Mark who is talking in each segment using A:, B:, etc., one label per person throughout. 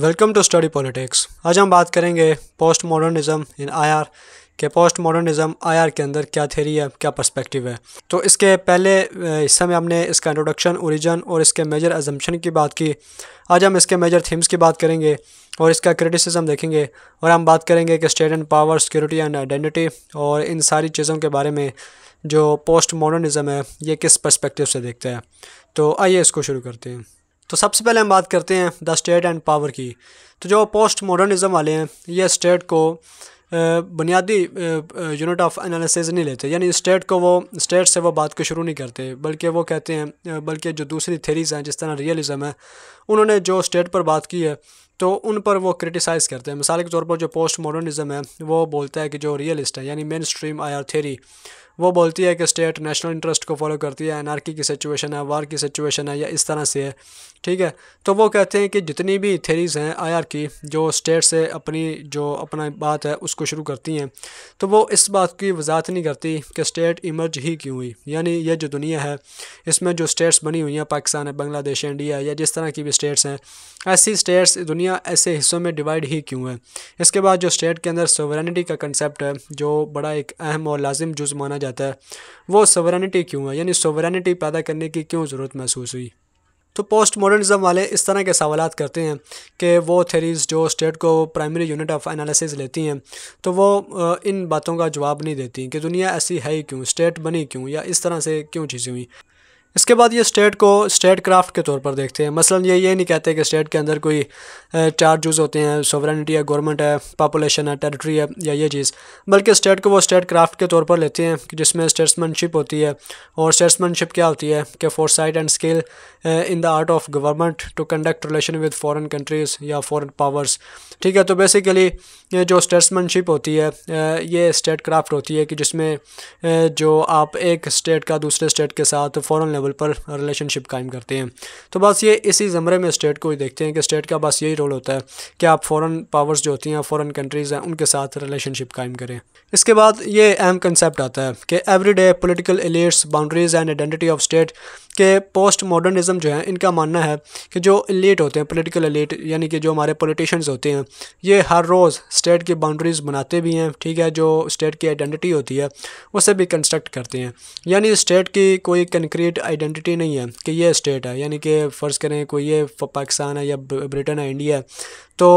A: welcome to study politics आज हम बात करेंगे पोस्ट मॉडर्निज्म इन आईआर के पोस्ट मॉडर्निज्म आईआर के अंदर क्या थेरी है क्या पर्सपेक्टिव है तो इसके पहले हिस्से में हमने इसका इंट्रोडक्शन ओरिजन और इसके मेजर एजम्पन की बात की आज हम इसके मेजर थीम्स की बात करेंगे और इसका क्रिटिसिज्म देखेंगे और हम बात करेंगे कि state and power security and identity और इन सारी चीज़ों के बारे में जो पोस्ट मॉडर्निज्म है ये किस पर्सपेक्टिव से देखते हैं तो आइए इसको शुरू करते हैं तो सबसे पहले हम बात करते हैं द स्टेट एंड पावर की तो जो पोस्ट मॉडर्निज्म वाले हैं ये स्टेट को बुनियादी यूनिट ऑफ एनालिसिस नहीं लेते यानी स्टेट को वो स्टेट से वो बात को शुरू नहीं करते बल्कि वो कहते हैं बल्कि जो दूसरी थेरीज हैं जिस तरह रियलिज़म है उन्होंने जो स्टेट पर बात की है तो उन पर वो क्रिटिसाइज़ करते हैं मिसाल के तौर पर जो पोस्ट मॉडर्निज़म है वो बोलता है कि जो रियलिस्ट है यानी मेन स्ट्रीम आयर थेरी वो बोलती है कि स्टेट नेशनल इंटरेस्ट को फॉलो करती है एनआरकी की सिचुएशन है वार की सिचुएशन है या इस तरह से है ठीक है तो वो कहते हैं कि जितनी भी थेरीज़ हैं आर की जो स्टेट से अपनी जो अपना बात है उसको शुरू करती हैं तो वो इस बात की वजाहत नहीं करती कि स्टेट इमर्ज ही क्यों हुई यानी यह जो दुनिया है इसमें जो स्टेट्स बनी हुई हैं पाकिस्तान है बांग्लादेश इंडिया या जिस तरह की भी स्टेट्स हैं ऐसी स्टेट्स दुनिया दुनिया ऐसे हिस्सों में डिवाइड ही क्यों है इसके बाद जो स्टेट के अंदर सोवरेनिटी का कंसेप्ट है जो बड़ा एक अहम और लाजिम जुज़ माना जाता है वो सवरानिटी क्यों है यानी सोवरेनिटी पैदा करने की क्यों ज़रूरत महसूस हुई तो पोस्ट मॉडर्निज्म वाले इस तरह के सवाल करते हैं कि वो थेरीज़ जो स्टेट को प्राइमरी यूनिट ऑफ एनालिसिस लेती हैं तो वो इन बातों का जवाब नहीं देती कि दुनिया ऐसी है ही क्यों स्टेट बनी क्यों या इस तरह से क्यों चीज़ें हुई इसके बाद ये स्टेट को स्टेट क्राफ्ट के तौर पर देखते हैं मसलन ये ये नहीं कहते कि स्टेट के अंदर कोई चार जूज होते हैं सोवरेनिटी है गवर्नमेंट है पापोलेशन है टेरिटरी है या ये चीज़ बल्कि स्टेट को वो स्टेट क्राफ्ट के तौर पर लेते हैं जिसमें स्टेट्समैनशिप होती है और स्टेट्समैनशिप क्या होती है कि foresight and skill in the art of government to conduct relation with foreign countries या फॉरन पावर्स ठीक है तो बेसिकली जो स्टेट्समैनशिप होती है ये स्टेट क्राफ्ट होती है कि जिसमें जो आप एक स्टेट का दूसरे स्टेट के साथ फ़ौर लेवल लेवल पर रिलेशनशिप कायम करते हैं तो बस ये इसी ज़मरे में स्टेट को ही देखते हैं कि स्टेट का बस यही रोल होता है कि आप फॉरेन पावर्स जो होती हैं फॉरेन कंट्रीज़ हैं उनके साथ रिलेशनशिप कायम करें इसके बाद ये अहम कंसेप्ट आता है कि every day political elites boundaries and identity of state के पोस्ट मॉडर्निजम जो है इनका मानना है कि जो एलिट होते हैं पोलिटिकल एलिट यानी कि जो हमारे पॉलिटिशियंस होते हैं ये हर रोज़ स्टेट की बाउंड्रीज़ बनाते भी हैं ठीक है जो स्टेट की आइडेंटिटी होती है उसे भी कंस्ट्रक्ट करते हैं यानी स्टेट की कोई कंक्रीट आइडेंटिटी नहीं है कि ये स्टेट है यानी कि फ़र्ज़ करें कोई ये पाकिस्तान है या ब्रिटेन है इंडिया है तो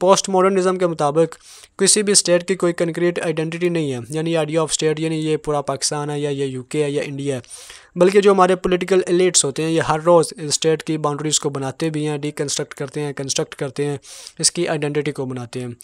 A: पोस्ट मॉडर्निज़म के मुताबिक किसी भी स्टेट की कोई कंक्रीट आइडेंटिटी नहीं है यानी आइडिया ऑफ स्टेट यानी ये पूरा पाकिस्तान है या ये यूके है या इंडिया है बल्कि जो हमारे पॉलिटिकल एलिट्स होते हैं ये हर रोज़ स्टेट की बाउंड्रीज़ को बनाते भी हैं डीकंस्ट्रक्ट करते हैं कंस्ट्रक्ट करते हैं इसकी आइडेंटिटी को बनाते हैं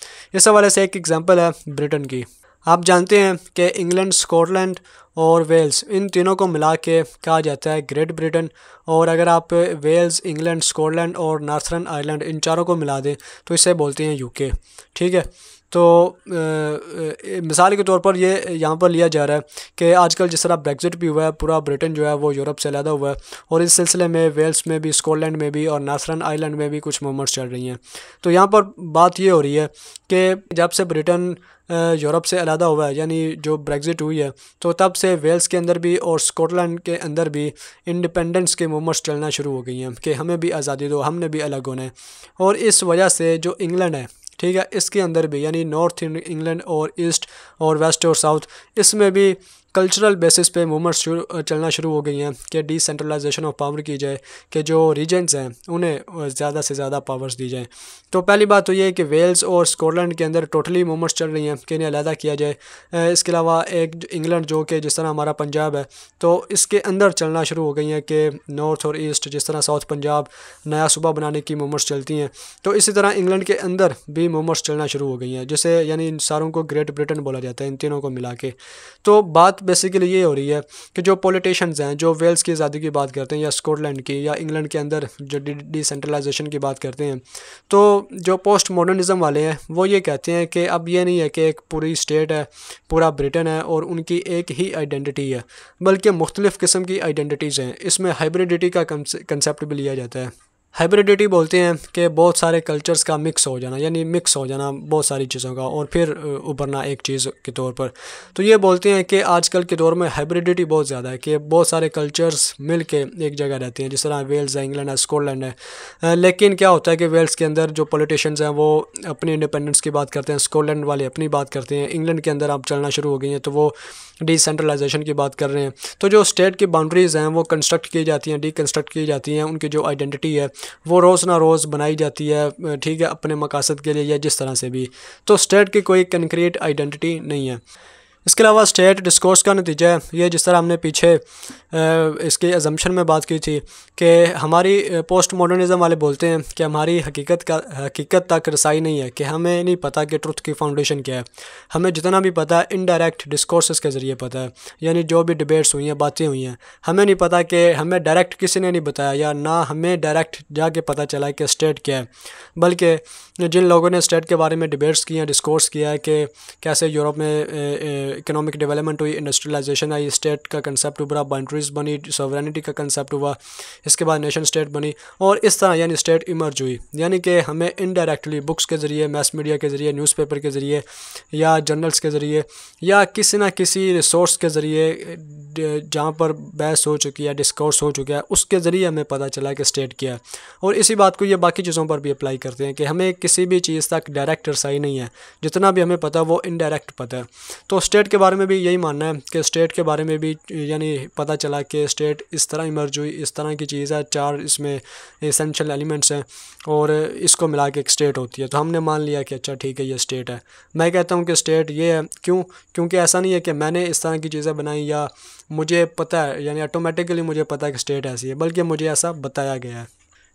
A: इस हवाले से एक एग्ज़ाम्पल है ब्रिटेन की आप जानते हैं कि इंग्लैंड स्कॉटलैंड और वेल्स इन तीनों को मिला के कहा जाता है ग्रेट ब्रिटेन और अगर आप वेल्स इंग्लैंड स्कॉटलैंड और नॉर्थर्न आयरलैंड इन चारों को मिला दें तो इसे बोलते हैं यूके ठीक है तो मिसाल के तौर पर ये यहाँ पर लिया जा रहा है कि आजकल जिस तरह ब्रेग्जिट भी हुआ है पूरा ब्रिटेन जो है वो यूरोप से अलहदा हुआ है और इस सिलसिले में वेल्स में भी स्कॉटलैंड में भी और नासरन आइलैंड में भी कुछ मूवमेंट्स चल रही हैं तो यहाँ पर बात ये हो रही है कि जब से ब्रिटेन यूरोप से अलहदा हुआ है यानी जो ब्रेग्जिट हुई है तो तब से वेल्स के अंदर भी और स्कॉटलैंड के अंदर भी इंडिपेंडेंस के मूवमेंट्स चलना शुरू हो गई हैं कि हमें भी आज़ादी दो हमने भी अलग होना है और इस वजह से जो इंग्लैंड है ठीक है इसके अंदर भी यानी नॉर्थ इंग्लैंड और ईस्ट और वेस्ट और साउथ इसमें भी कल्चरल बेसिस पे मूवमेंट शुरू चलना शुरू हो गई हैं कि डिसेंट्रलाइजेशन ऑफ पावर की जाए कि जो रीजन्स हैं उन्हें ज़्यादा से ज़्यादा पावर्स दी जाएँ तो पहली बात तो ये है कि वेल्स और स्कॉटलैंड के अंदर टोटली मूवमेंट्स चल रही हैं कि इन्हें अलहदा किया जाए इसके अलावा एक इंग्लैंड जो कि जिस तरह हमारा पंजाब है तो इसके अंदर चलना शुरू हो गई हैं कि नॉर्थ और ईस्ट जिस तरह साउथ पंजाब नया सूबा बनाने की मूवमेंट्स चलती हैं तो इसी तरह इंग्लैंड के अंदर भी मूवमेंट्स चलना शुरू हो गई हैं जैसे यानी इन सारों को ग्रेट ब्रिटेन बोला जाता है इन तीनों को मिला के तो बात बेसिकली ये हो रही है कि जो पॉलिटिशन्स हैं जो वेल्स की आज़ादी की बात करते हैं या स्कॉटलैंड की या इंग्लैंड के अंदर जो डिसेंट्रलाइजेशन की बात करते हैं तो जो पोस्ट मॉडर्निज्म वाले हैं वो ये कहते हैं कि अब ये नहीं है कि एक पूरी स्टेट है पूरा ब्रिटेन है और उनकी एक ही आइडेंटिटी है बल्कि मुख्तलिफ़ किस्म की आइडेंटिटीज़ हैं इसमें हाइब्रिडिटी का कंसेप्ट भी लिया जाता है हाइब्रिडिटी बोलते हैं कि बहुत सारे कल्चर्स का मिक्स हो जाना यानी मिक्स हो जाना बहुत सारी चीज़ों का और फिर उभरना एक चीज़ के तौर पर तो ये बोलते हैं कि आजकल के दौर में हाइब्रिडिटी बहुत ज़्यादा है कि बहुत सारे कल्चर्स मिल के एक जगह रहते हैं जिस तरह वेल्स है इंग्लैंड है स्कॉटलैंड है लेकिन क्या होता है कि वेल्स के अंदर जो पॉलिटिशियंस हैं वो अपनी इंडिपेंडेंस की बात करते हैं स्कॉटलैंड वाले अपनी बात करते हैं इंग्लैंड के अंदर आप चलना शुरू हो गई हैं तो वो डिसेंट्रलाइजेशन की बात कर रहे हैं तो जो स्टेट की बाउंड्रीज़ हैं वो कंस्ट्रक्ट की जाती हैं डी की जाती हैं उनकी जो आइडेंटिटी है वो रोज़ ना रोज़ बनाई जाती है ठीक है अपने मकासद के लिए या जिस तरह से भी तो स्टेट की कोई कंक्रीट आइडेंटिटी नहीं है इसके अलावा स्टेट डिस्कोर्स का नतीजा है ये जिस तरह हमने पीछे इसके एजम्पन में बात की थी कि हमारी पोस्ट मॉडर्निज़म वाले बोलते हैं कि हमारी हकीकत का हकीकत तक रसाई नहीं है कि हमें नहीं पता कि ट्रुथ की फाउंडेशन क्या है हमें जितना भी पता है इनडायरेक्ट डिस्कोर्स के ज़रिए पता है यानी जो भी डिबेट्स हुई हैं बातें हुई हैं हमें नहीं पता कि हमें डायरेक्ट किसी ने नहीं बताया या ना हमें डायरेक्ट जाके पता चला कि स्टेट क्या है बल्कि जिन लोगों ने स्टेट के बारे में डिबेट्स किए हैं डिस्कोर्स किया है कि कैसे यूरोप में इकोनॉमिक डेवलपमेंट हुई इंडस्ट्रियलाइजेशन आई स्टेट का कंसेप्ट उभरा बाउंड्रीज बनी सॉवरेनिटी का कंसेप्ट हुआ इसके बाद नेशन स्टेट बनी और इस तरह यानी स्टेट इमर्ज हुई यानी कि हमें इनडायरेक्टली बुक्स के ज़रिए मैस मीडिया के ज़रिए न्यूज़पेपर के ज़रिए या जर्नल्स के ज़रिए या किसी ना किसी रिसोर्स के ज़रिए जहाँ पर बहस हो चुकी है डिस्कोर्स हो चुका है उसके ज़रिए हमें पता चला कि स्टेट क्या है और इसी बात को ये बाकी चीज़ों पर भी अप्लाई करते हैं कि हमें किसी भी चीज़ तक डायरेक्ट रसाई नहीं है जितना भी हमें पता वो इनडायरेक्ट पता है तो स्टेट स्टेट के बारे में भी यही मानना है कि स्टेट के बारे में भी यानी पता चला कि स्टेट इस तरह इमर्ज हुई इस तरह की चीज़ है चार इसमें इसेंशल एलिमेंट्स हैं और इसको मिला के एक स्टेट होती है तो हमने मान लिया कि अच्छा ठीक है ये स्टेट है मैं कहता हूँ कि स्टेट ये है क्यों क्योंकि ऐसा नहीं है कि मैंने इस तरह की चीज़ें बनाई या मुझे पता है यानी ऑटोमेटिकली मुझे पता है कि स्टेट ऐसी है बल्कि मुझे ऐसा बताया गया है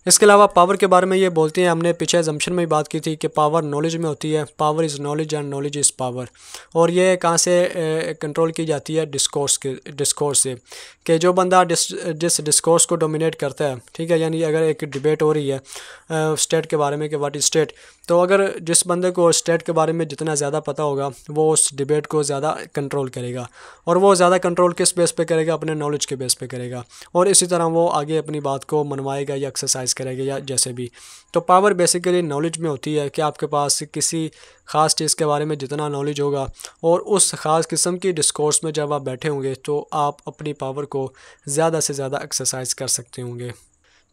A: इसके अलावा पावर के बारे में ये बोलते हैं हमने पीछे जमशन में ही बात की थी कि पावर नॉलेज में होती है power is knowledge and knowledge is power और ये कहाँ से कंट्रोल की जाती है डिस्कोर्स के डिस्कोर्स से कि जो बंदा डिस जिस डिस्कोर्स को डोमिनेट करता है ठीक है यानी अगर एक डिबेट हो रही है स्टेट के बारे में कि वाट इज़ स्टेट तो अगर जिस बंदे को स्टेट के बारे में जितना ज़्यादा पता होगा वो उस डिबेट को ज़्यादा कंट्रोल करेगा और वो ज़्यादा कंट्रोल किस बेस पर करेगा अपने नॉलेज के बेस पर करेगा और इसी तरह वो आगे अपनी बात को मनवाएगा या एक्सरसाइज करेंगे या जैसे भी तो पावर बेसिकली नॉलेज में होती है कि आपके पास किसी ख़ास चीज़ के बारे में जितना नॉलेज होगा और उस ख़ास किस्म की डिस्कोर्स में जब आप बैठे होंगे तो आप अपनी पावर को ज़्यादा से ज़्यादा एक्सरसाइज कर सकते होंगे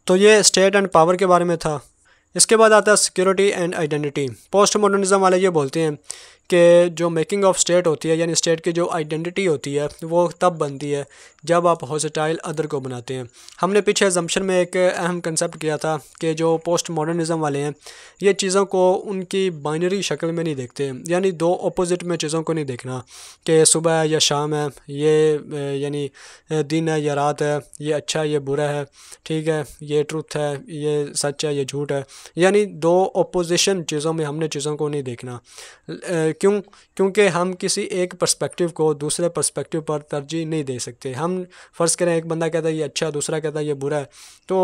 A: तो ये स्टेट एंड पावर के बारे में था इसके बाद आता है security and identity post modernism वाले ये बोलते हैं कि जो मेकिंग ऑफ स्टेट होती है यानी स्टेट की जो आइडेंटिटी होती है वो तब बनती है जब आप हॉस्टाइल अदर को बनाते हैं हमने पीछे जमशन में एक अहम कंसेप्ट किया था कि जो पोस्ट मॉडर्निज्म वाले हैं ये चीज़ों को उनकी बाइनरी शक्ल में नहीं देखते यानी दो अपोजिट में चीज़ों को नहीं देखना कि सुबह है या शाम है ये यानी दिन है या रात है ये अच्छा है ये बुरा है ठीक है ये ट्रुथ है ये सच है ये झूठ है यानी दो अपोजिशन चीज़ों में हमने चीज़ों को नहीं देखना क्यों क्योंकि हम किसी एक पर्सपेक्टिव को दूसरे पर्सपेक्टिव पर तरजीह नहीं दे सकते हम फ़र्ज़ करें एक बंदा कहता है ये अच्छा दूसरा कहता है ये बुरा है तो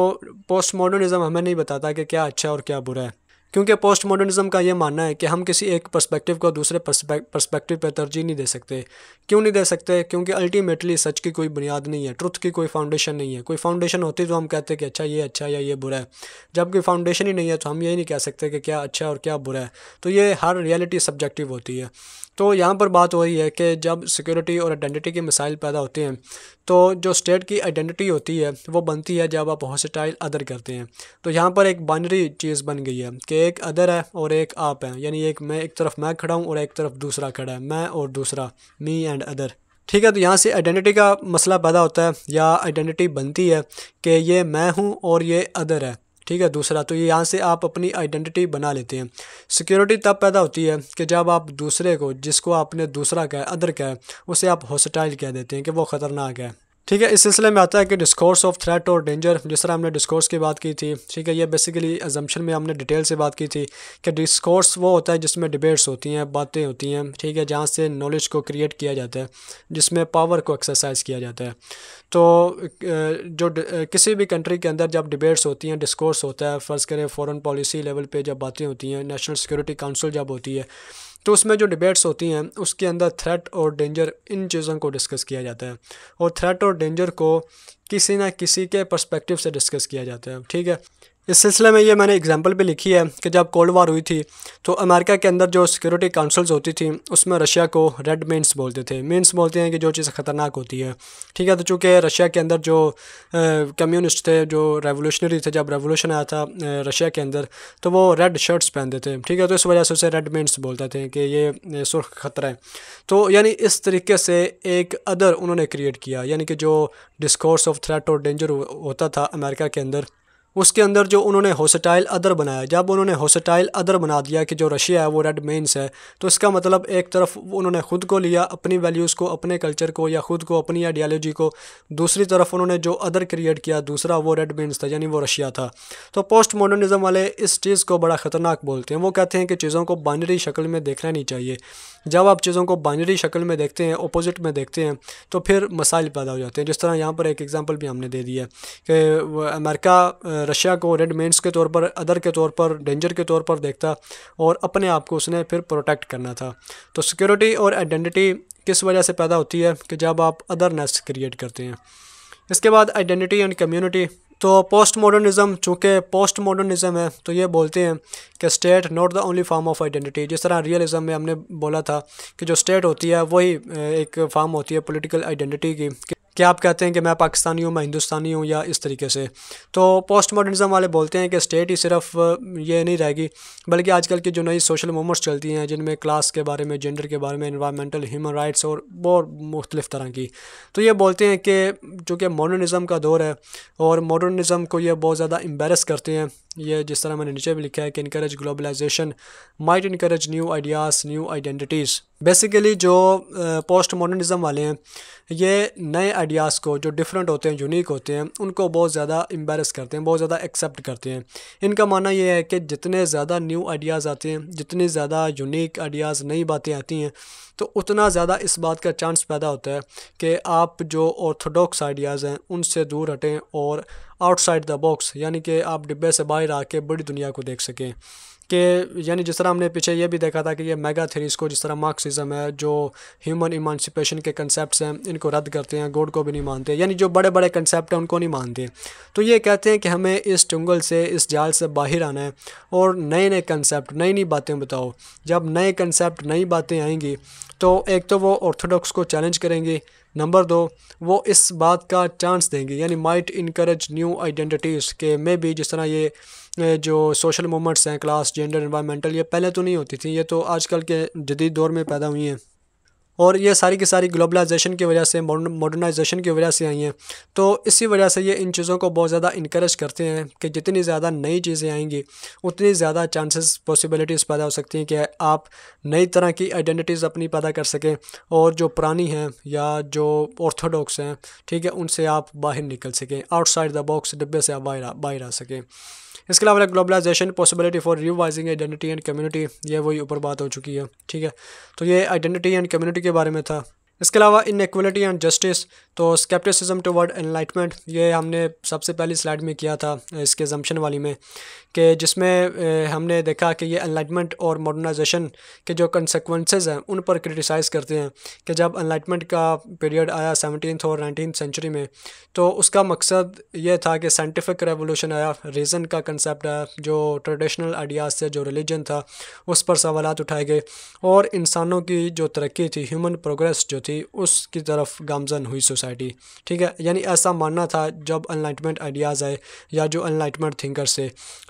A: पोस्ट मॉडर्निज़म हमें नहीं बताता कि क्या अच्छा और क्या बुरा है क्योंकि पोस्ट मॉडर्निज्म का यह मानना है कि हम किसी एक पर्सपेक्टिव को दूसरे पर्सपेक्टिव पर तरजीह नहीं दे सकते क्यों नहीं दे सकते क्योंकि अल्टीमेटली सच की कोई बुनियाद नहीं है ट्रुथ की कोई फाउंडेशन नहीं है कोई फाउंडेशन होती तो हम कहते कि अच्छा ये अच्छा या ये बुरा है जब कोई फाउंडेशन ही नहीं है तो हम यही नहीं कह सकते कि क्या अच्छा और क्या बुरा है तो ये हर रियलिटी सब्जेक्टिव होती है तो यहाँ पर बात हो रही है कि जब सिक्योरिटी और आइडेंटिटी के मिसाइल पैदा होते हैं तो जो स्टेट की आइडेंटिटी होती है वो बनती है जब आप हॉस्टाइल अदर करते हैं तो यहाँ पर एक बाइनरी चीज़ बन गई है कि एक अदर है और एक आप है यानी एक मैं एक तरफ मैं खड़ा हूँ और एक तरफ दूसरा खड़ा है मैं और दूसरा मी एंड अदर ठीक है तो यहाँ से आइडेंटिटी का मसला पैदा होता है या आइडेंटिटी बनती है कि ये मैं हूँ और ये अदर है ठीक है दूसरा तो ये यहाँ से आप अपनी आइडेंटिटी बना लेते हैं सिक्योरिटी तब पैदा होती है कि जब आप दूसरे को जिसको आपने दूसरा कह अदर कहे उसे आप हॉस्टाइल कह देते हैं कि वो ख़तरनाक है ठीक है इस सिलसिले में आता है कि डिस्कोर्स ऑफ थ्रेट और डेंजर जिस तरह हमने डिस्कोर्स की बात की थी ठीक है ये बेसिकली एजम्पन में हमने डिटेल से बात की थी कि डिस्कोर्स वो होता है जिसमें डिबेट्स होती हैं बातें होती हैं ठीक है जहाँ से नॉलेज को क्रिएट किया जाता है जिसमें पावर को एक्सरसाइज किया जाता है तो जो किसी भी कंट्री के अंदर जब डिबेट्स होती हैं डिस्कोर्स होता है फ़र्ज़ करें फ़ॉरन पॉलिसी लेवल पर जब बातें होती हैं नेशनल सिक्योरिटी काउंसिल जब होती है तो उसमें जो डिबेट्स होती हैं उसके अंदर थ्रेट और डेंजर इन चीज़ों को डिस्कस किया जाता है और थ्रेट और डेंजर को किसी ना किसी के पर्सपेक्टिव से डिस्कस किया जाता है ठीक है इस सिलसिले में ये मैंने एग्जांपल भी लिखी है कि जब कोल्ड वार हुई थी तो अमेरिका के अंदर जो सिक्योरिटी काउंसिल्स होती थी उसमें रशिया को रेड मीनस बोलते थे मेंस बोलते हैं कि जो चीज़ ख़तरनाक होती है ठीक है तो चूँकि रशिया के अंदर जो कम्युनिस्ट थे जो रेवोल्यूशनरी थे जब रेवोल्यूशन आया था रशिया के अंदर तो वो रेड शर्ट्स पहनते थे ठीक है तो इस वजह से उसे रेड मीनस बोलते थे कि ये सुर्ख ख़तरा है तो यानी इस तरीके से एक अदर उन्होंने क्रिएट किया यानी कि जो डिस्कोर्स ऑफ थ्रेट और डेंजर होता था अमेरिका के अंदर उसके अंदर जो उन्होंने होसटाइल अदर बनाया जब उन्होंने होसटाइल अदर बना दिया कि जो रशिया है वो रेड मेन्स है तो इसका मतलब एक तरफ उन्होंने ख़ुद को लिया अपनी वैल्यूज़ को अपने कल्चर को या ख़ुद को अपनी आइडियालॉजी को दूसरी तरफ उन्होंने जो अदर क्रिएट किया दूसरा वो रेड मेन्स था यानी वो रशिया था तो पोस्ट मॉडर्निज़म वाले इस चीज़ को बड़ा ख़तरनाक बोलते हैं वो कहते हैं कि चीज़ों को बाइनरी शक्ल में देखना नहीं चाहिए जब आप चीज़ों को बाइनरी शक्ल में देखते हैं अपोजिट में देखते हैं तो फिर मसाइल पैदा हो जाते हैं जिस तरह यहाँ पर एक एग्ज़ाम्पल भी हमने दे दिया कि अमेरिका रशिया को रेड मेन्स के तौर पर अदर के तौर पर डेंजर के तौर पर देखता और अपने आप को उसने फिर प्रोटेक्ट करना था तो सिक्योरिटी और आइडेंटिटी किस वजह से पैदा होती है कि जब आप अदरनेस क्रिएट करते हैं इसके बाद आइडेंटिटी एंड कम्युनिटी तो पोस्ट मॉडर्निज़म चूँकि पोस्ट मॉडर्निज़म है तो ये बोलते हैं कि state not the only form of identity जिस तरह रियलिज़म में हमने बोला था कि जो स्टेट होती है वही एक फॉर्म होती है पॉलिटिकल आइडेंटिटी की कि आप कहते हैं कि मैं पाकिस्तानी हूँ मैं हिंदुस्तानी हूँ या इस तरीके से तो पोस्ट मॉडर्निज़म वाले बोलते हैं कि स्टेट ही सिर्फ ये नहीं रहेगी बल्कि आजकल की जो नई सोशल मूवमेंट्स चलती हैं जिनमें क्लास के बारे में जेंडर के बारे में इन्वायरमेंटल ह्यूमन राइट्स और बहुत मुख्तलिफ़ तरह की तो ये बोलते हैं कि चूँकि मॉडर्निज़म का दौर है और मॉडर्निज़म को ये बहुत ज़्यादा एम्बेरस करते हैं ये जिस तरह मैंने नीचे भी लिखा है कि increase globalisation might increase new ideas new identities basically जो पोस्ट मॉडर्निज़म वाले हैं ये नए आइडियाज़ को जो डिफरेंट होते हैं यूनिक होते हैं उनको बहुत ज़्यादा एम्बेरस करते हैं बहुत ज़्यादा एक्सेप्ट करते हैं इनका मानना ये है कि जितने ज़्यादा न्यू आइडियाज़ आते हैं जितनी ज़्यादा यूनिक आइडियाज़ नई बातें आती हैं तो उतना ज़्यादा इस बात का चांस पैदा होता है कि आप जो ऑर्थोडॉक्स आइडियाज़ हैं उनसे दूर हटें और आउटसाइड द बॉक्स यानी कि आप डिब्बे से बाहर आके बड़ी दुनिया को देख सकें कि यानी जिस तरह हमने पीछे ये भी देखा था कि ये मेगा थेरीज को जिस तरह मार्क्सिज्म है जो ह्यूमन इमानसिपेशन के कंसेप्ट हैं इनको रद्द करते हैं गोड को भी नहीं मानते यानी जो बड़े बड़े कंसेप्ट हैं उनको नहीं मानते तो ये कहते हैं कि हमें इस टुंगल से इस जाल से बाहर आना है और नए नए कंसेप्ट नई नई बातें बताओ जब नए कंसेप्ट नई बातें आएंगी तो एक तो वो ऑर्थोडॉक्स को चैलेंज करेंगी नंबर दो वो इस बात का चांस देंगे यानी माइट इनक्रेज न्यू आइडेंटिटीज़ के मे भी जिस तरह ये जो सोशल मूवमेंट्स हैं क्लास जेंडर इन्वायरमेंटल ये पहले तो नहीं होती थी ये तो आजकल के जदीद दौर में पैदा हुई हैं और ये सारी की सारी ग्लोबलाइजेशन की वजह से मॉडर्नाइजेशन की वजह से आई हैं तो इसी वजह से ये इन चीज़ों को बहुत ज़्यादा इंक्रेज करते हैं कि जितनी ज़्यादा नई चीज़ें आएंगी उतनी ज़्यादा चांसेस पॉसिबिलिटीज़ पैदा हो सकती हैं कि आप नई तरह की आइडेंटिटीज़ अपनी पैदा कर सकें और जो पुरानी हैं या जो ऑर्थोडॉक्स हैं ठीक है उनसे आप बाहर निकल सकें आउटसाइड द बॉक्स डिब्बे से आप बाहर बाहर आ सकें इसके अलावा globalisation possibility for revising identity and community ये वही ऊपर बात हो चुकी है ठीक है तो ये आइडेंटिटी एंड कम्युनिटी के बारे में था इसके अलावा इन एक्वलिटी एंड जस्टिस तो स्केप्टिसिज्म टुवर्ड एनलाइटमेंट ये हमने सबसे पहली स्लाइड में किया था इसके जम्पशन वाली में कि जिसमें हमने देखा कि ये एनलाइटमेंट और मॉडर्नाइजेशन के जो कंसिक्वेंसेज हैं उन पर क्रिटिसाइज़ करते हैं कि जब एनलाइटमेंट का पीरियड आया सेवनटीन और नाइनटीन सेंचुरी में तो उसका मकसद ये था कि साइंटिफिक रेवोलूशन आया रीज़न का कंसेप्ट आया जो ट्रेडिशनल आइडियाज़ से जो रिलीजन था उस पर सवाल उठाए गए और इंसानों की जो तरक्की थी ह्यूमन प्रोग्रेस जो थी उसकी तरफ गामजन हुई सोसाइटी ठीक है यानी ऐसा मानना था जब अनलाइटमेंट आइडियाज़ आए या जो अनलाइटमेंट थिंकर्स थे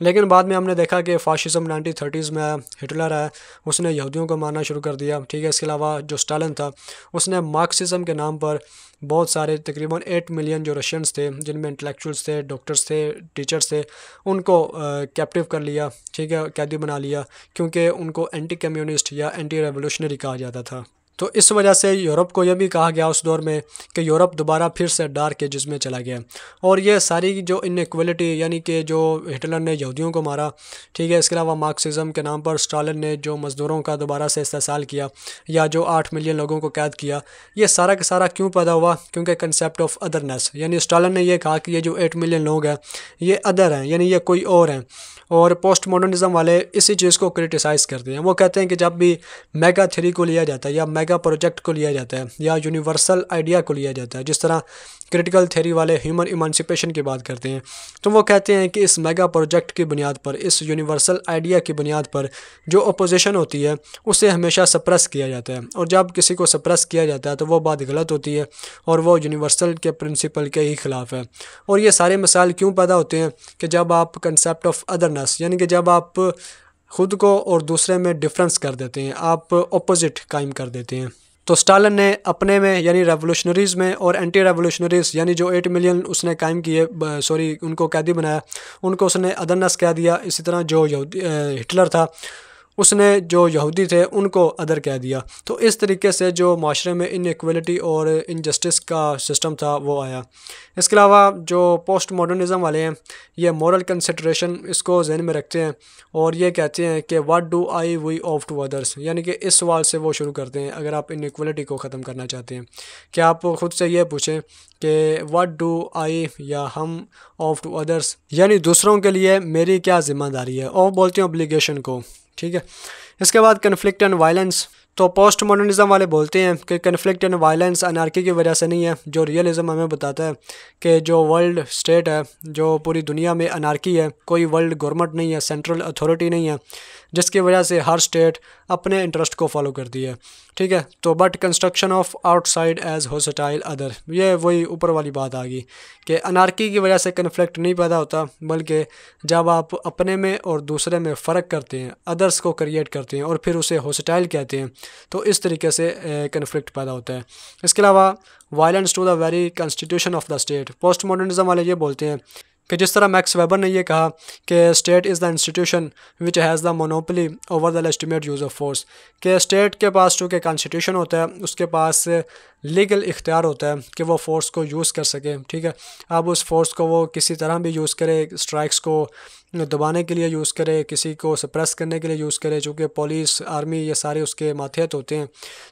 A: लेकिन बाद में हमने देखा कि फाशिज़म नाइनटीन थर्टीज़ में हिटलर है उसने यहूदियों को मारना शुरू कर दिया ठीक है इसके अलावा जो स्टालन था उसने मार्क्सिज़म के नाम पर बहुत सारे तकरीबन एट मिलियन जो रशियंस थे जिनमें इंटेलेक्चुअल्स थे डॉक्टर्स थे टीचर्स थे उनको कैप्टिव कर लिया ठीक है कैदी बना लिया क्योंकि उनको एंटी कम्युनिस्ट या एंटी रेवोल्यूशनरी कहा जाता था तो इस वजह से यूरोप को यह भी कहा गया उस दौर में कि यूरोप दोबारा फिर से डार्क एजिस में चला गया और ये सारी जो इनक्वलिटी यानी कि जो हिटलर ने यहूदियों को मारा ठीक है इसके अलावा मार्क्सिज्म के नाम पर स्टालिन ने जो मज़दूरों का दोबारा से इस्तेसाल किया या जो आठ मिलियन लोगों को कैद किया ये सारा का सारा क्यों पैदा हुआ क्योंकि कंसेप्ट ऑफ अदरनेस यानी स्टालिन ने यह कहा कि ये जो एट मिलियन लोग हैं ये अदर हैं यानी ये कोई और हैं और पोस्ट मॉडर्निज़म वाले इसी चीज़ को क्रिटिसाइज़ करते हैं वो कहते हैं कि जब भी मेगा थ्री को लिया जाता है या मेगा प्रोजेक्ट को लिया जाता है या यूनिवर्सल आइडिया को लिया जाता है जिस तरह क्रिटिकल थ्योरी वाले ह्यूमन इमानसिपेशन की बात करते हैं तो वो कहते हैं कि इस मेगा प्रोजेक्ट की बुनियाद पर इस यूनिवर्सल आइडिया की बुनियाद पर जो अपोजिशन होती है उसे हमेशा सप्रेस किया जाता है और जब किसी को सप्रेस किया जाता है तो वो बात गलत होती है और वो यूनिवर्सल के प्रिंसिपल के ही ख़िलाफ़ है और ये सारे मिसाल क्यों पैदा होते हैं कि जब आप कंसेप्ट ऑफ अदर अवेयरनेस यानी कि जब आप खुद को और दूसरे में डिफरेंस कर देते हैं आप अपोजिट कायम कर देते हैं तो स्टालिन ने अपने में यानी रेवोल्यूशनरीज़ में और एंटी रेवोल्यूशनरीज़ यानी जो एट मिलियन उसने कायम किए सॉरी उनको कैदी बनाया उनको उसने अदरनस कह दिया इसी तरह जो हिटलर था उसने जो यहूदी थे उनको अदर कह दिया तो इस तरीके से जो माशरे में इनक्वलिटी और इनजस्टिस का सिस्टम था वो आया इसके अलावा जो पोस्ट मॉडर्निज़म वाले हैं ये मॉरल कंसिड्रेशन इसको जहन में रखते हैं और ये कहते हैं कि what do I we of to others यानी कि इस सवाल से वो शुरू करते हैं अगर आप इनक्वलिटी को ख़त्म करना चाहते हैं क्या आप ख़ुद से ये पूछें कि वाट डू आई या हम ऑफ टू अदर्स यानी दूसरों के लिए मेरी क्या ज़िम्मेदारी है और बोलते हैं ऑब्लिगेशन को ठीक है इसके बाद कन्फ्लिक्ट एंड वायलेंस तो पोस्ट मॉडर्निज्म वाले बोलते हैं कि कन्फ्लिक्ट एंड वायलेंस अनारकी की वजह से नहीं है जो रियलिज्म हमें बताता है कि जो वर्ल्ड स्टेट है जो पूरी दुनिया में अनारकी है कोई वर्ल्ड गवर्नमेंट नहीं है सेंट्रल अथॉरिटी नहीं है जिसकी वजह से हर स्टेट अपने इंटरेस्ट को फॉलो करती है ठीक है तो but construction of outside as hostile other ये वही ऊपर वाली बात आ गई कि अनारकी की वजह से कन्फ्लिक्ट नहीं पैदा होता बल्कि जब आप अपने में और दूसरे में फ़र्क करते हैं अदर्स को क्रिएट करते हैं और फिर उसे होसटाइल कहते हैं तो इस तरीके से कन्फ्लिक्ट पैदा होता है इसके अलावा violence to the very constitution of the state post modernism वाले ये बोलते हैं कि जिस तरह मैक्स वेबर ने यह कहा कि state is the institution which has the monopoly over the estimate use of force कि स्टेट के पास चूँकि कॉन्स्टिट्यूशन होता है उसके पास लीगल इख्तियार होता है कि वो फोर्स को यूज़ कर सके ठीक है अब उस फोर्स को वो किसी तरह भी यूज़ करे स्ट्राइक्स को दबाने के लिए यूज़ करे किसी को सप्रेस करने के लिए यूज़ करे चूँकि पुलिस आर्मी ये सारे उसके माथियत होते हैं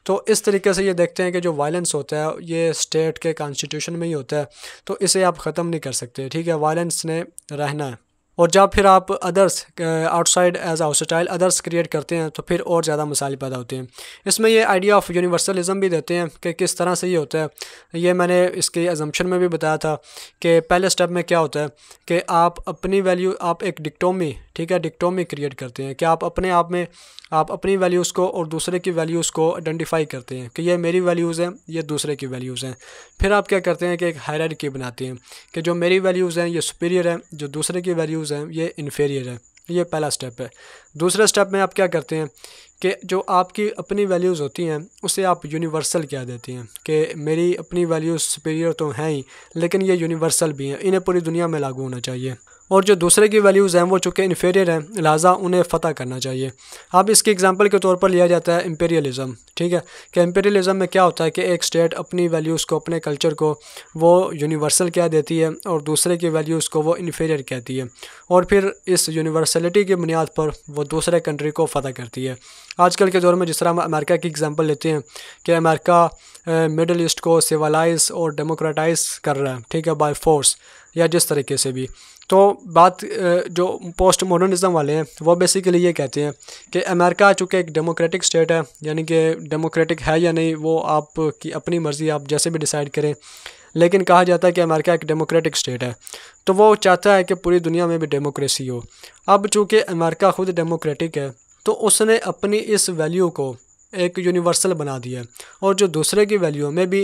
A: तो इस तरीके से ये देखते हैं कि जो वायलेंस होता है ये स्टेट के कॉन्स्टिट्यूशन में ही होता है तो इसे आप ख़त्म नहीं कर सकते ठीक है वायलेंस ने रहना है और जब फिर आप others outside as outside others create करते हैं तो फिर और ज़्यादा मसाइल पैदा होते हैं इसमें ये आइडिया ऑफ यूनिवर्सलिज़म भी देते हैं कि किस तरह से ये होता है ये मैंने इसके एजम्पन में भी बताया था कि पहले स्टेप में क्या होता है कि आप अपनी वैल्यू आप एक डिक्टोमी ठीक है डिक्टोमी क्रिएट करते हैं कि आप अपने आप में आप अपनी वैल्यूज़ को और दूसरे की वैल्यूज़ को आइडेंटिफाई करते हैं कि ये मेरी वैल्यूज़ हैं ये दूसरे की वैल्यूज़ हैं फिर आप क्या करते हैं कि एक की बनाते हैं कि जो मेरी वैल्यूज़ हैं ये सुपीरियर हैं जो दूसरे की वैल्यूज़ हैं ये इन्फेरियर है ये पहला स्टेप है दूसरे स्टेप में आप क्या करते हैं कि जो आपकी अपनी वैल्यूज़ होती हैं उसे आप यूनिवर्सल क्या देते हैं कि मेरी अपनी वैल्यूज़ सुपीरियर तो हैं ही लेकिन ये यूनिवर्सल भी हैं इन्हें पूरी दुनिया में लागू होना चाहिए और जो दूसरे की वैल्यूज़ हैं वो चूँकि इन्फेरियर हैं लिहाजा उन्हें फ़तह करना चाहिए अब इसकी एग्जांपल के तौर पर लिया जाता है इम्पेरियलिज़म ठीक है कि इम्पेरियलिज़म में क्या होता है कि एक स्टेट अपनी वैल्यूज़ को अपने कल्चर को वो यूनिवर्सल कह देती है और दूसरे की वैल्यूज़ को वो इन्फेरियर कहती है और फिर इस यूनिवर्सलिटी की बुनियाद पर वो दूसरे कंट्री को फ़तह करती है आजकल के दौर में जिस तरह हम अमेरिका की एग्ज़ाम्पल लेते हैं कि अमेरिका मिडल ईस्ट को सिविलाइज और डेमोक्रेटाइज कर रहा है ठीक है बाई फोर्स या जिस तरीके से भी तो बात जो पोस्ट मॉडर्निज्म वाले हैं वो बेसिकली ये कहते हैं कि अमेरिका चूँकि एक डेमोक्रेटिक स्टेट है यानी कि डेमोक्रेटिक है या नहीं वो आप की अपनी मर्ज़ी आप जैसे भी डिसाइड करें लेकिन कहा जाता है कि अमेरिका एक डेमोक्रेटिक स्टेट है तो वो चाहता है कि पूरी दुनिया में भी डेमोक्रेसी हो अब चूँकि अमेरिका ख़ुद डेमोक्रेटिक है तो उसने अपनी इस वैल्यू को एक यूनिवर्सल बना दिया है और जो दूसरे की वैल्यू में भी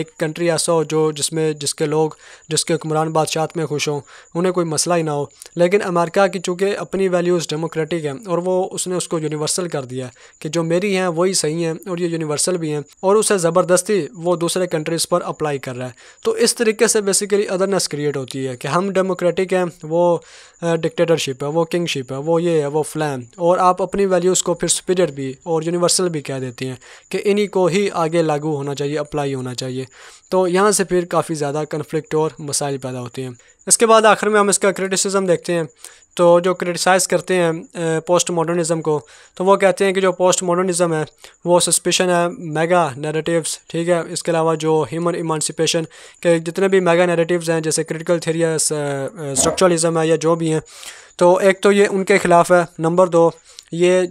A: एक कंट्री ऐसा हो जो जिसमें जिसके लोग जिसके हुक्मरान बादशाह में खुश हों उन्हें कोई मसला ही ना हो लेकिन अमेरिका की चूँकि अपनी वैल्यूज़ डेमोक्रेटिक हैं और वो उसने उसको यूनिवर्सल कर दिया है कि जो मेरी हैं वही सही हैं और ये यूनिवर्सल भी हैं और उसे ज़बरदस्ती वो दूसरे कंट्रीज़ पर अप्लाई कर रहा है तो इस तरीके से बेसिकली अदरनेस क्रिएट होती है कि हम डेमोक्रेटिक हैं वो डिक्टेटरशिप है वो किंगशिप है वो ये है वो फ्लैम और आप अपनी वैल्यूज़ को फिर स्पिरिट भी और यूनिवर्सल भी कह क्या देती हैं कि इन्हीं को ही आगे लागू होना चाहिए अप्लाई होना चाहिए तो यहाँ से फिर काफ़ी ज़्यादा कन्फ्लिक्ट और मसाइल पैदा होते हैं इसके बाद आखिर में हम इसका क्रिटिसिज्म देखते हैं तो जो क्रिटिसाइज़ करते हैं पोस्ट मॉडर्निज़म को तो वो कहते हैं कि जो पोस्ट मॉडर्निज़म है वो सस्पेशन है मेगा नैरेटिव्स ठीक है इसके अलावा जो ह्यूमन इमानसिपेशन के जितने भी मेगा नैरेटिव्स हैं जैसे क्रिटिकल थेरिया स्ट्रक्चरलिज़म है या जो भी हैं तो एक तो ये उनके ख़िलाफ़ है नंबर दो ये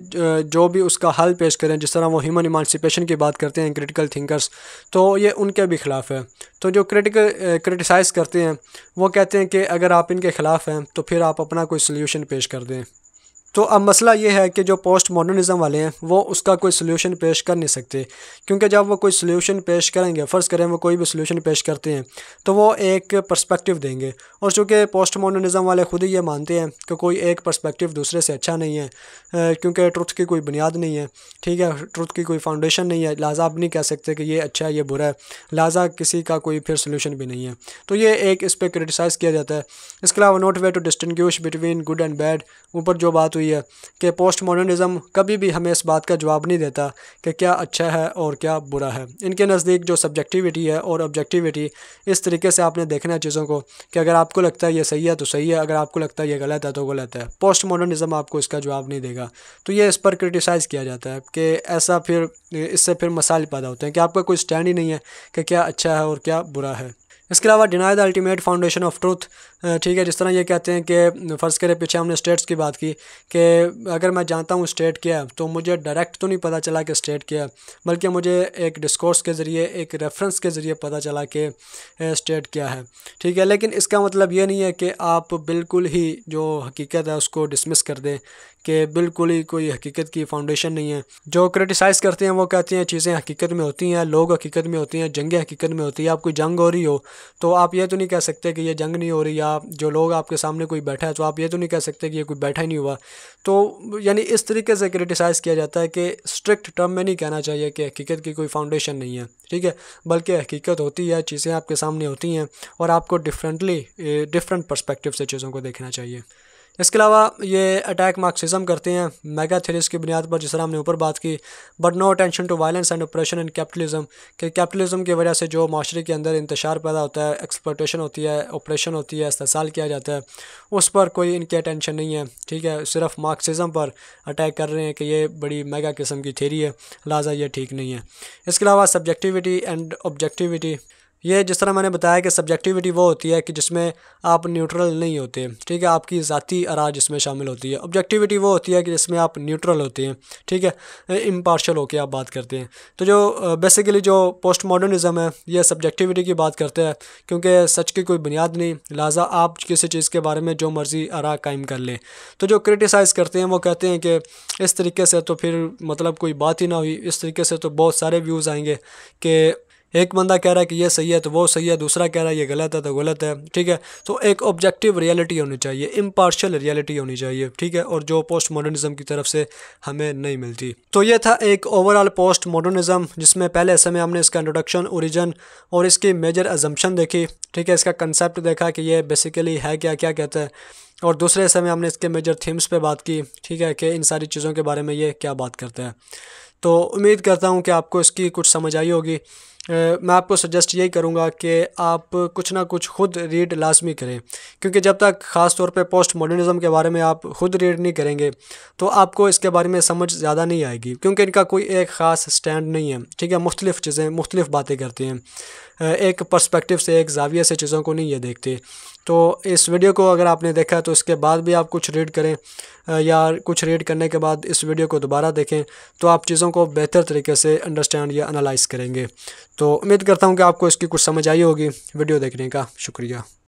A: जो भी उसका हल पेश करें जिस तरह वो ह्यूमन इमानसिपेशन की बात करते हैं क्रिटिकल थिंकर्स तो ये उनके भी ख़िलाफ़ है तो जो क्रिटिकल क्रिटिसाइज़ करते हैं वो कहते हैं कि अगर आप इनके ख़िलाफ़ हैं तो फिर आप अपना कोई सोल्यूशन पेश कर दें तो अब मसला ये है कि जो पोस्ट मॉडर्निज़म वाले हैं वो उसका कोई सोल्यूशन पेश कर नहीं सकते क्योंकि जब वो कोई सोल्यूशन पेश करेंगे फ़र्ज़ करें वो कोई भी सोल्यूशन पेश करते हैं तो वो एक पर्सपेक्टिव देंगे और चूँकि पोस्ट मॉडर्निज़म वाले ख़ुद ही ये मानते हैं कि कोई एक पर्सपेक्टिव दूसरे से अच्छा नहीं है क्योंकि ट्रुथ की कोई बुनियाद नहीं है ठीक है ट्रुथ की कोई फाउंडेशन नहीं है लिहाजा आप नहीं कह सकते कि ये अच्छा है ये बुरा है लिहाजा किसी का कोई फिर सोल्यूशन भी नहीं है तो ये एक इस पर क्रिटिसाइज़ किया जाता है इसके अलावा not way to distinguish between good and bad ऊपर जो बात हुई हुई है कि पोस्ट मॉडर्निज़म कभी भी हमें इस बात का जवाब नहीं देता कि क्या अच्छा है और क्या बुरा है इनके नज़दीक जो सब्जेक्टिविटी है और ऑब्जेक्टिविटी इस तरीके से आपने देखना है चीज़ों को कि अगर आपको लगता है ये सही है तो सही है अगर आपको लगता है ये गलत है तो गलत है पोस्ट मॉडर्निज़म आपको इसका जवाब नहीं देगा तो ये इस पर क्रिटिसाइज़ किया जाता है कि ऐसा फिर इससे फिर मसाइल पैदा होते हैं कि आपका कोई स्टैंड ही नहीं है कि क्या अच्छा है और क्या बुरा है इसके अलावा deny the ultimate foundation of truth ठीक है जिस तरह ये कहते हैं कि फ़र्ज़ करें पीछे हमने स्टेट्स की बात की कि अगर मैं जानता हूँ स्टेट क्या है तो मुझे डायरेक्ट तो नहीं पता चला कि स्टेट क्या है बल्कि मुझे एक डिस्कोर्स के ज़रिए एक रेफरेंस के ज़रिए पता चला कि स्टेट क्या है ठीक है लेकिन इसका मतलब ये नहीं है कि आप बिल्कुल ही जो हकीकत है उसको डिसमिस कर दें कि बिल्कुल ही कोई हकीकत की फाउंडेशन नहीं है जो क्रिटिसाइज़ करते हैं वो कहते हैं चीज़ें हकीकत में होती हैं लोग हकीकत में होती हैं जंगें हकीकत में होती है आप कोई जंग हो रही हो तो आप ये तो नहीं कह सकते कि ये जंग नहीं हो रही या जो लोग आपके सामने कोई बैठा है तो आप ये तो नहीं कह सकते कि ये कोई बैठा ही नहीं हुआ तो यानी इस तरीके से क्रिटिसाइज़ किया जाता है कि स्ट्रिक्ट टर्म में नहीं कहना चाहिए कि हकीकत की कोई फाउंडेशन नहीं है ठीक है बल्कि हकीकत होती है चीज़ें आपके सामने होती हैं और आपको डिफरेंटली डिफरेंट पर्सपेक्टिव से चीज़ों को देखना चाहिए इसके अलावा ये अटैक मार्क्सिज्म करते हैं मेगा थेरीज की बुनियाद पर जिस तरह हमने ऊपर बात की but no attention to violence and operation in capitalism कि कैपिटलिज्म की वजह से जो माशरे के अंदर इंतशार पैदा होता है एक्सपर्टेशन होती है ऑपरेशन होती है इस्तेसाल किया जाता है उस पर कोई इनकी अटेंशन नहीं है ठीक है सिर्फ मार्क्सिज्म पर अटैक कर रहे हैं कि ये बड़ी मेगा किस्म की थेरी है लिहाजा ये ठीक नहीं है इसके अलावा सब्जेक्टिविटी एंड ऑब्जेक्टिविटी ये जिस तरह मैंने बताया कि सब्जेक्टिविटी वो होती है कि जिसमें आप न्यूट्रल नहीं होते ठीक है आपकी ज़ाती आरा जिसमें शामिल होती है ऑब्जेक्टिविटी वो होती है कि जिसमें आप न्यूट्रल होते हैं ठीक है इम्पार्शल होकर आप बात करते हैं तो जो बेसिकली जो पोस्ट मॉडर्निज़म है यह सब्जेक्टिविटी की बात करते हैं क्योंकि सच की कोई बुनियाद नहीं लिहाजा आप किसी चीज़ के बारे में जो मर्ज़ी आरा कायम कर लें तो जो क्रिटिसाइज़ करते हैं वो कहते हैं कि इस तरीके से तो फिर मतलब कोई बात ही ना हुई इस तरीके से तो बहुत सारे व्यूज़ आएंगे कि एक बंदा कह रहा है कि ये सही है तो वो सही है दूसरा कह रहा है ये गलत है तो गलत है ठीक है तो एक ऑब्जेक्टिव रियलिटी होनी चाहिए इम्पार्शल रियलिटी होनी चाहिए ठीक है और जो पोस्ट मॉडर्निज्म की तरफ से हमें नहीं मिलती तो ये था एक ओवरऑल पोस्ट मॉडर्निज्म जिसमें पहले समय हमने इसका इंट्रोडक्शन ओरिजन और इसकी मेजर एजम्पशन देखी ठीक है इसका कंसेप्ट देखा कि ये बेसिकली है क्या क्या कहता है और दूसरे समय हमने इसके मेजर थीम्स पे बात की ठीक है कि इन सारी चीज़ों के बारे में ये क्या बात करते हैं तो उम्मीद करता हूँ कि आपको इसकी कुछ समझ आई होगी मैं आपको सजेस्ट यही करूँगा कि आप कुछ ना कुछ खुद रीड लाजमी करें क्योंकि जब तक ख़ास तौर पे पोस्ट मॉडर्निज़म के बारे में आप खुद रीड नहीं करेंगे तो आपको इसके बारे में समझ ज़्यादा नहीं आएगी क्योंकि इनका कोई एक ख़ास स्टैंड नहीं है ठीक है मुख्तलिफ़ चीज़ें मुख्तलिफ़ बातें करती हैं एक पर्सपेक्टिव से एक जाविये से चीज़ों को नहीं ये देखते तो इस वीडियो को अगर आपने देखा तो इसके बाद भी आप कुछ रीड करें या कुछ रीड करने के बाद इस वीडियो को दोबारा देखें तो आप चीज़ों को बेहतर तरीके से अंडरस्टैंड या एनालाइज करेंगे तो उम्मीद करता हूँ कि आपको इसकी कुछ समझ आई होगी वीडियो देखने का शुक्रिया